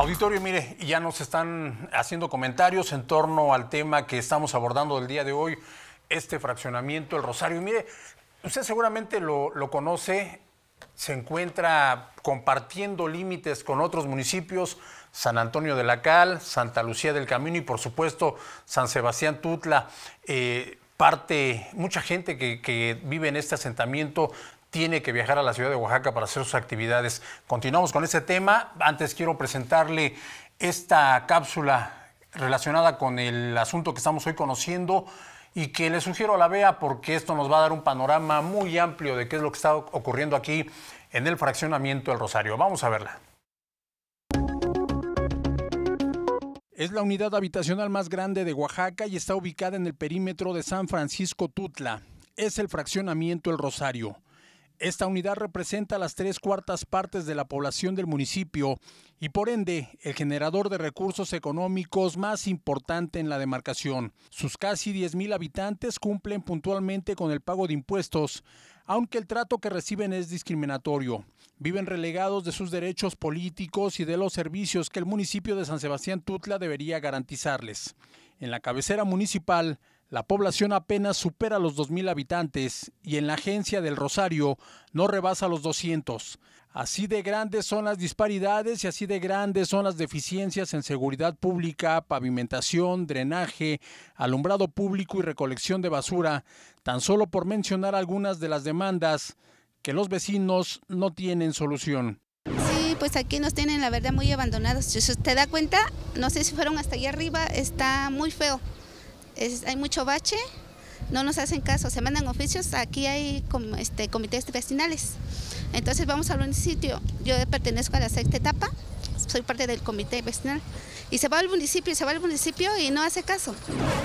Auditorio, mire, ya nos están haciendo comentarios en torno al tema que estamos abordando el día de hoy, este fraccionamiento, el Rosario. Mire, usted seguramente lo, conoce, se encuentra compartiendo límites con otros municipios, San Antonio de la Cal, Santa Lucía del Camino y por supuesto San Sebastián Tutla. Eh, parte, mucha gente que, vive en este asentamiento tiene que viajar a la ciudad de Oaxaca para hacer sus actividades. Continuamos con este tema. Antes quiero presentarle esta cápsula relacionada con el asunto que estamos hoy conociendo y que le sugiero la vea porque esto nos va a dar un panorama muy amplio de qué es lo que está ocurriendo aquí en el fraccionamiento del Rosario. Vamos a verla. Es la unidad habitacional más grande de Oaxaca y está ubicada en el perímetro de San Francisco Tutla. Es el fraccionamiento El Rosario esta unidad representa las tres cuartas partes de la población del municipio y por ende el generador de recursos económicos más importante en la demarcación. Sus casi 10.000 habitantes cumplen puntualmente con el pago de impuestos, aunque el trato que reciben es discriminatorio. Viven relegados de sus derechos políticos y de los servicios que el municipio de San Sebastián Tutla debería garantizarles. En la cabecera municipal, la población apenas supera los 2.000 habitantes y en la agencia del Rosario no rebasa los 200. Así de grandes son las disparidades y así de grandes son las deficiencias en seguridad pública, pavimentación, drenaje, alumbrado público y recolección de basura, tan solo por mencionar algunas de las demandas que los vecinos no tienen solución. Sí, pues aquí nos tienen la verdad muy abandonados. Si usted da cuenta, no sé si fueron hasta allá arriba, está muy feo hay mucho bache, no nos hacen caso, se mandan oficios, aquí hay este, comités vecinales. Entonces vamos a un sitio, yo pertenezco a la sexta etapa, soy parte del comité vecinal. Y se va al municipio, se va al municipio y no hace caso.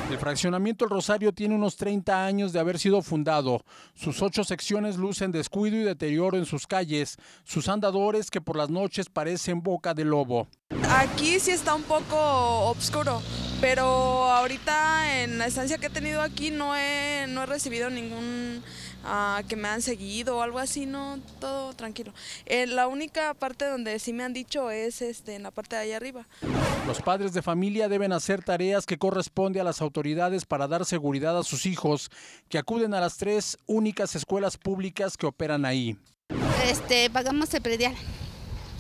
El fraccionamiento El Rosario tiene unos 30 años de haber sido fundado. Sus ocho secciones lucen descuido y deterioro en sus calles, sus andadores que por las noches parecen boca de lobo. Aquí sí está un poco oscuro, pero ahorita en la estancia que he tenido aquí no he, no he recibido ningún ah, que me han seguido o algo así, no, todo tranquilo. Eh, la única parte donde sí me han dicho es este, en la parte de allá arriba. Los padres de familia deben hacer tareas que corresponde a las autoridades para dar seguridad a sus hijos, que acuden a las tres únicas escuelas públicas que operan ahí. Este, pagamos el predial.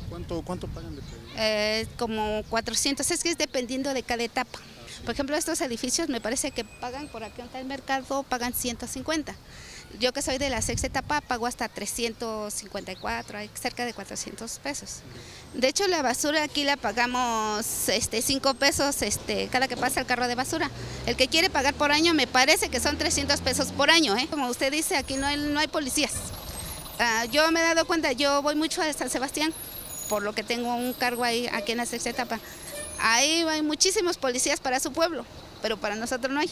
¿Cuánto, cuánto pagan de predial? Eh, como 400, es que es dependiendo de cada etapa. Por ejemplo, estos edificios me parece que pagan por aquí en el mercado, pagan 150. Yo que soy de la sexta etapa pago hasta 354, hay cerca de 400 pesos. De hecho, la basura aquí la pagamos este, 5 pesos este, cada que pasa el carro de basura. El que quiere pagar por año me parece que son 300 pesos por año. ¿eh? Como usted dice, aquí no hay, no hay policías. Ah, yo me he dado cuenta, yo voy mucho a San Sebastián por lo que tengo un cargo ahí, aquí en la sexta etapa. Ahí hay muchísimos policías para su pueblo, pero para nosotros no hay.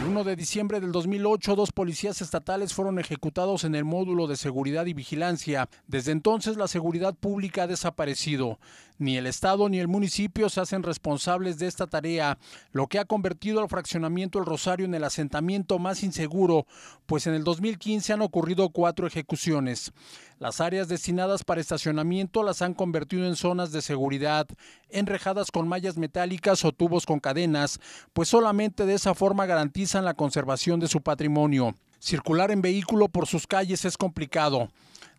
El 1 de diciembre del 2008, dos policías estatales fueron ejecutados en el módulo de seguridad y vigilancia. Desde entonces, la seguridad pública ha desaparecido. Ni el Estado ni el municipio se hacen responsables de esta tarea, lo que ha convertido al fraccionamiento El Rosario en el asentamiento más inseguro, pues en el 2015 han ocurrido cuatro ejecuciones. Las áreas destinadas para estacionamiento las han convertido en zonas de seguridad, enrejadas con mallas metálicas o tubos con cadenas, pues solamente de esa forma garantizan la conservación de su patrimonio. Circular en vehículo por sus calles es complicado.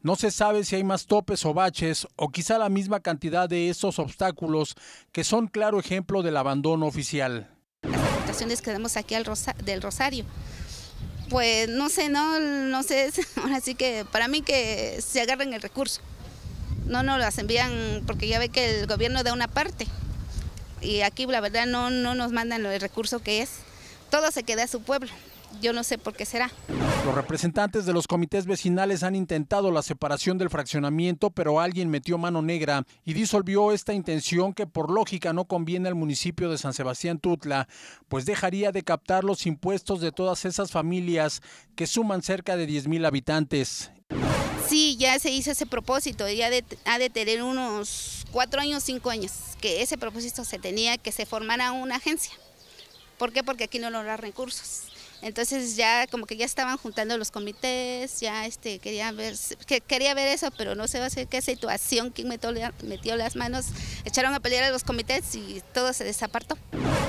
No se sabe si hay más topes o baches o quizá la misma cantidad de estos obstáculos que son claro ejemplo del abandono oficial. que vemos aquí del Rosario pues no sé, no, no sé, ahora sí que para mí que se agarren el recurso. No nos las envían porque ya ve que el gobierno da una parte y aquí la verdad no, no nos mandan el recurso que es. Todo se queda a su pueblo yo no sé por qué será. Los representantes de los comités vecinales han intentado la separación del fraccionamiento, pero alguien metió mano negra y disolvió esta intención que por lógica no conviene al municipio de San Sebastián Tutla, pues dejaría de captar los impuestos de todas esas familias que suman cerca de 10 mil habitantes. Sí, ya se hizo ese propósito, ya ha de tener unos cuatro años, cinco años, que ese propósito se tenía que se formara una agencia. ¿Por qué? Porque aquí no logra recursos. Entonces ya como que ya estaban juntando los comités, ya este, quería, ver, quería ver eso, pero no sé qué situación, quién metió, metió las manos, echaron a pelear a los comités y todo se desapartó.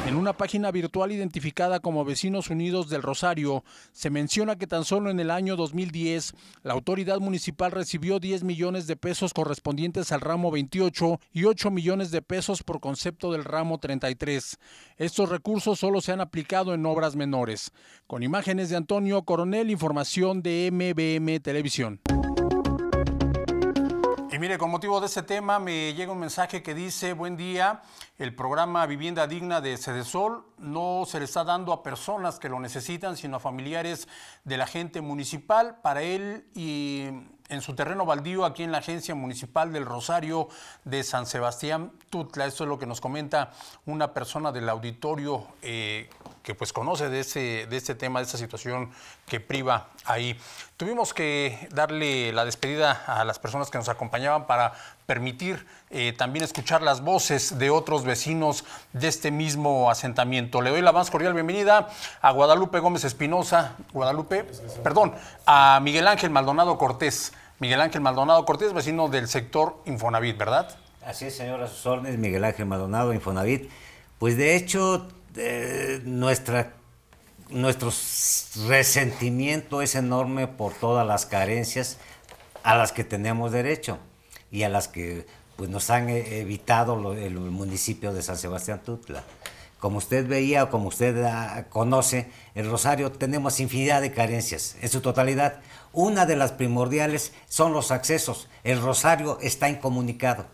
En una página virtual identificada como Vecinos Unidos del Rosario, se menciona que tan solo en el año 2010 la autoridad municipal recibió 10 millones de pesos correspondientes al ramo 28 y 8 millones de pesos por concepto del ramo 33. Estos recursos solo se han aplicado en obras menores. Con imágenes de Antonio Coronel, información de MBM Televisión. Y mire, con motivo de este tema me llega un mensaje que dice, buen día, el programa Vivienda Digna de Cedesol no se le está dando a personas que lo necesitan, sino a familiares de la gente municipal. Para él y en su terreno baldío aquí en la Agencia Municipal del Rosario de San Sebastián Tutla. Esto es lo que nos comenta una persona del auditorio eh, que pues conoce de este, de tema, de esta situación que priva ahí. Tuvimos que darle la despedida a las personas que nos acompañaban para permitir eh, también escuchar las voces de otros vecinos de este mismo asentamiento. Le doy la más cordial bienvenida a Guadalupe Gómez Espinosa, Guadalupe, perdón, a Miguel Ángel Maldonado Cortés. Miguel Ángel Maldonado Cortés, vecino del sector Infonavit, ¿verdad? Así es, señora, sus Miguel Ángel Maldonado, Infonavit. Pues de hecho, eh, nuestra, nuestro resentimiento es enorme por todas las carencias a las que tenemos derecho y a las que pues, nos han eh, evitado el municipio de San Sebastián Tutla. Como usted veía como usted ah, conoce, el Rosario tenemos infinidad de carencias en su totalidad. Una de las primordiales son los accesos. El Rosario está incomunicado,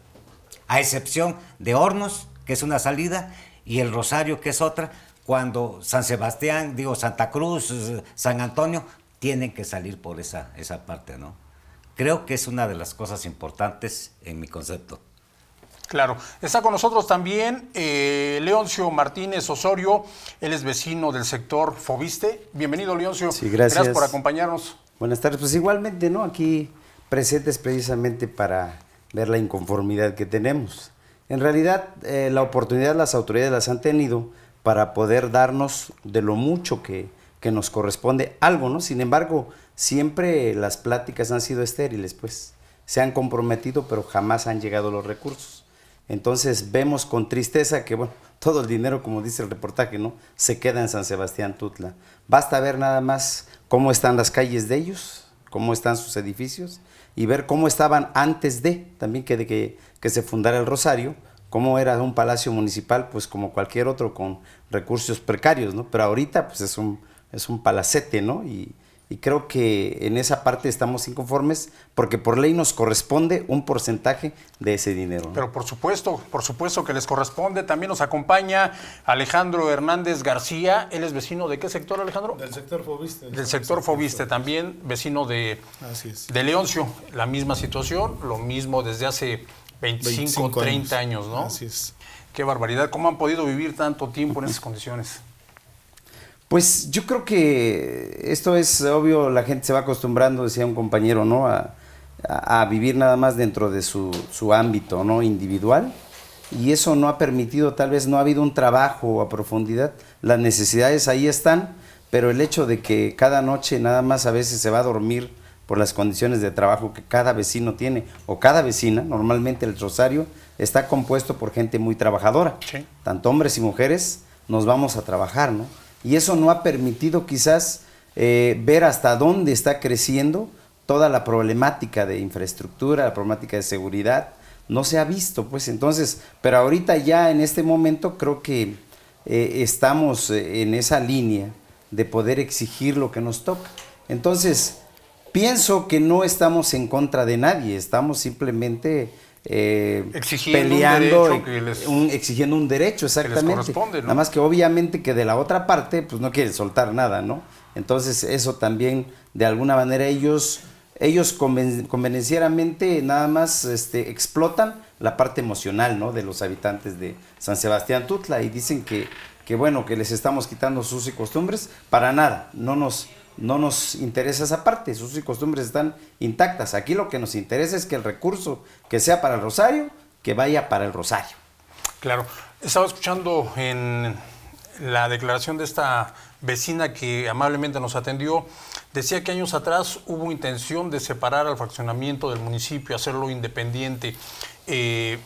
a excepción de Hornos, que es una salida, y el Rosario, que es otra, cuando San Sebastián, digo, Santa Cruz, eh, San Antonio, tienen que salir por esa, esa parte, ¿no? Creo que es una de las cosas importantes en mi concepto. Claro, está con nosotros también eh, Leoncio Martínez Osorio, él es vecino del sector Fobiste. Bienvenido, Leoncio. Sí, gracias. Gracias por acompañarnos. Buenas tardes, pues igualmente, ¿no? Aquí presentes precisamente para ver la inconformidad que tenemos. En realidad, eh, la oportunidad las autoridades las han tenido para poder darnos de lo mucho que, que nos corresponde algo, ¿no? Sin embargo, siempre las pláticas han sido estériles, pues se han comprometido, pero jamás han llegado los recursos. Entonces vemos con tristeza que, bueno, todo el dinero, como dice el reportaje, ¿no? Se queda en San Sebastián Tutla. Basta ver nada más cómo están las calles de ellos, cómo están sus edificios y ver cómo estaban antes de, también que, de que, se fundara el Rosario, cómo era un palacio municipal, pues como cualquier otro, con recursos precarios, ¿no? Pero ahorita, pues es un, es un palacete, ¿no? Y, y creo que en esa parte estamos inconformes porque por ley nos corresponde un porcentaje de ese dinero. Pero por supuesto, por supuesto que les corresponde. También nos acompaña Alejandro Hernández García. Él es vecino de qué sector, Alejandro? Del sector Fobiste. Del sector Fobiste, también vecino de, de Leoncio. La misma situación, lo mismo desde hace 25, 30 años, años ¿no? Así es. Qué barbaridad, ¿cómo han podido vivir tanto tiempo en esas condiciones? Pues yo creo que esto es obvio, la gente se va acostumbrando, decía un compañero, ¿no? A, vivir nada más dentro de su, ámbito, ¿no? Individual. Y eso no ha permitido, tal vez no ha habido un trabajo a profundidad. Las necesidades ahí están, pero el hecho de que cada noche nada más a veces se va a dormir por las condiciones de trabajo que cada vecino tiene o cada vecina, normalmente el Rosario está compuesto por gente muy trabajadora, tanto hombres y mujeres, nos vamos a trabajar, ¿no? y eso no ha permitido quizás eh, ver hasta dónde está creciendo toda la problemática de infraestructura, la problemática de seguridad, no se ha visto, pues entonces, pero ahorita ya en este momento creo que eh, estamos eh, en esa línea de poder exigir lo que nos toca. Entonces, pienso que no estamos en contra de nadie, estamos simplemente eh, peleando, un que exigiendo un derecho, exactamente. Nada más que obviamente que de la otra parte, pues no quieren soltar nada, ¿no? Entonces eso también, de alguna manera, ellos, ellos nada más este, explotan la parte emocional, ¿no? De los habitantes de San Sebastián Tutla y dicen que, que bueno, que les estamos quitando sus y costumbres, para nada, no nos no nos interesa esa parte, sus costumbres están intactas. Aquí lo que nos interesa es que el recurso que sea para el Rosario, que vaya para el Rosario. Claro, estaba escuchando en la declaración de esta vecina que amablemente nos atendió, decía que años atrás hubo intención de separar al fraccionamiento del municipio, hacerlo independiente. Eh,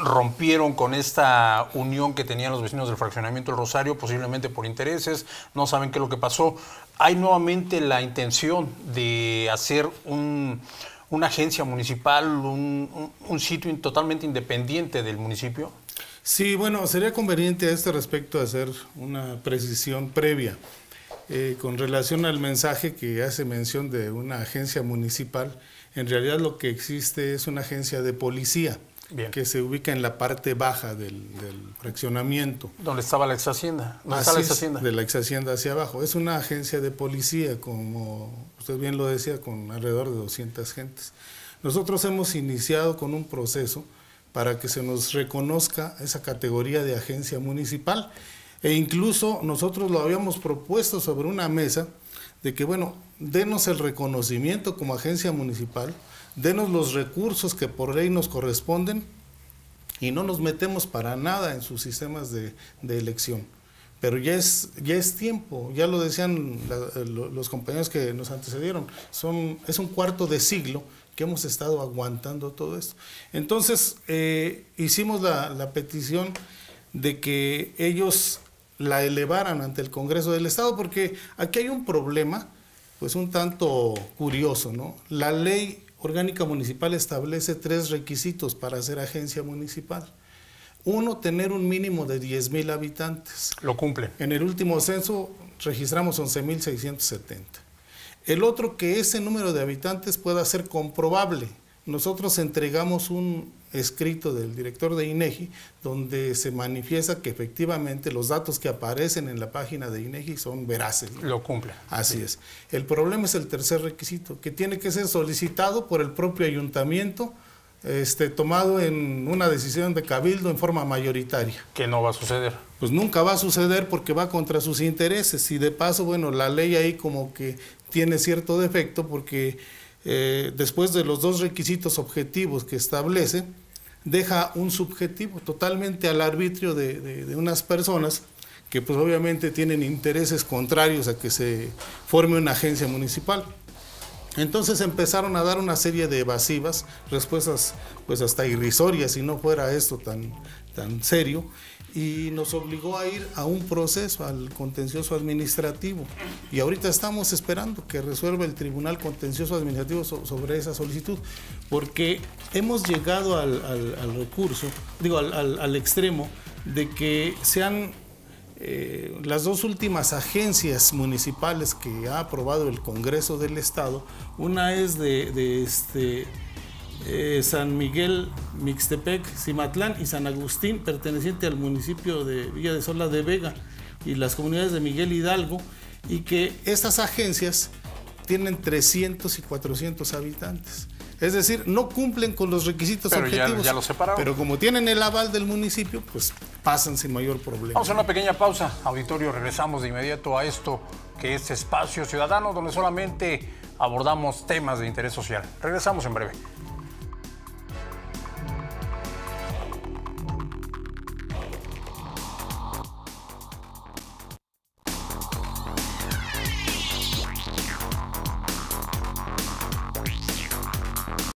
rompieron con esta unión que tenían los vecinos del fraccionamiento del Rosario, posiblemente por intereses, no saben qué es lo que pasó hay nuevamente la intención de hacer una agencia municipal, un, sitio totalmente independiente del municipio? Sí, bueno, sería conveniente a este respecto hacer una precisión previa. Eh, con relación al mensaje que hace mención de una agencia municipal, en realidad lo que existe es una agencia de policía que se ubica en la parte baja del, fraccionamiento. Donde estaba la ex hacienda. está la de la ex hacienda hacia abajo. Es una agencia de policía, como usted bien lo decía, con alrededor de 200 gentes. Nosotros hemos iniciado con un proceso para que se nos reconozca esa categoría de agencia municipal e incluso nosotros lo habíamos propuesto sobre una mesa de que, bueno, denos el reconocimiento como agencia municipal, denos los recursos que por ley nos corresponden y no nos metemos para nada en sus sistemas de, elección. Pero ya es, ya es tiempo, ya lo decían los compañeros que nos antecedieron, es un cuarto de siglo que hemos estado aguantando todo esto. Entonces, eh, hicimos la, la petición de que ellos la elevaran ante el Congreso del Estado, porque aquí hay un problema, pues un tanto curioso, ¿no? La ley orgánica municipal establece tres requisitos para ser agencia municipal. Uno, tener un mínimo de 10.000 habitantes. Lo cumple. En el último censo registramos mil 11.670. El otro, que ese número de habitantes pueda ser comprobable nosotros entregamos un escrito del director de INEGI e donde se manifiesta que efectivamente los datos que aparecen en la página de INEGI e son veraces. Lo cumple. Así es. El problema es el tercer requisito, que tiene que ser solicitado por el propio ayuntamiento este, tomado en una decisión de cabildo en forma mayoritaria. Que no va a suceder. Pues nunca va a suceder porque va contra sus intereses y de paso, bueno, la ley ahí como que tiene cierto defecto porque eh, después de los dos requisitos objetivos que establece, deja un subjetivo totalmente al arbitrio de, unas personas que pues obviamente tienen intereses contrarios a que se forme una agencia municipal. Entonces empezaron a dar una serie de evasivas, respuestas pues hasta irrisorias, si no fuera esto tan, tan serio, y nos obligó a ir a un proceso, al contencioso administrativo. Y ahorita estamos esperando que resuelva el Tribunal Contencioso Administrativo sobre esa solicitud, porque hemos llegado al, recurso, digo, al, extremo de que sean eh, las dos últimas agencias municipales que ha aprobado el Congreso del Estado, una es de, de este, eh, San Miguel, Mixtepec, Cimatlán y San Agustín, perteneciente al municipio de Villa de Sola de Vega y las comunidades de Miguel Hidalgo, y que estas agencias tienen 300 y 400 habitantes. Es decir, no cumplen con los requisitos pero objetivos. Ya, lo Pero como tienen el aval del municipio, pues pasan sin mayor problema. Vamos a una pequeña pausa, auditorio. Regresamos de inmediato a esto que es Espacio Ciudadano, donde solamente abordamos temas de interés social. Regresamos en breve.